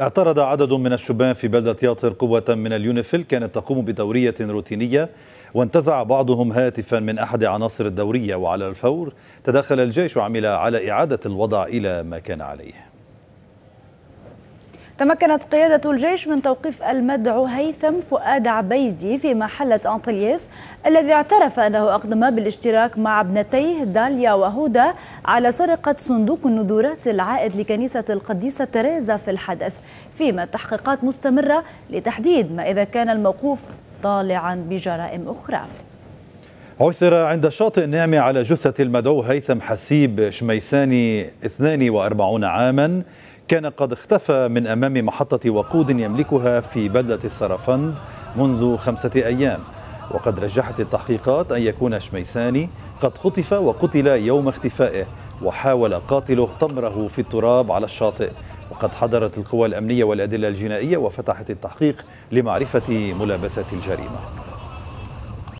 اعترض عدد من الشبان في بلدة ياطر قوة من اليونيفيل كانت تقوم بدورية روتينية وانتزع بعضهم هاتفا من أحد عناصر الدورية وعلى الفور تدخل الجيش وعمل على إعادة الوضع إلى ما كان عليه تمكنت قيادة الجيش من توقيف المدعو هيثم فؤاد عبيدي في محلة أنطلياس الذي اعترف أنه أقدم بالاشتراك مع ابنتيه داليا وهدى على سرقة صندوق النذورات العائد لكنيسة القديسة تريزا في الحدث فيما تحقيقات مستمرة لتحديد ما إذا كان الموقوف طالعا بجرائم أخرى عثر عند شاطئ نعمة على جثة المدعو هيثم حسيب شميساني 42 عاماً كان قد اختفى من أمام محطة وقود يملكها في بلدة السرفند منذ خمسة أيام وقد رجحت التحقيقات أن يكون شميساني قد خطف وقتل يوم اختفائه وحاول قاتله طمره في التراب على الشاطئ وقد حضرت القوى الأمنية والأدلة الجنائية وفتحت التحقيق لمعرفة ملابسة الجريمة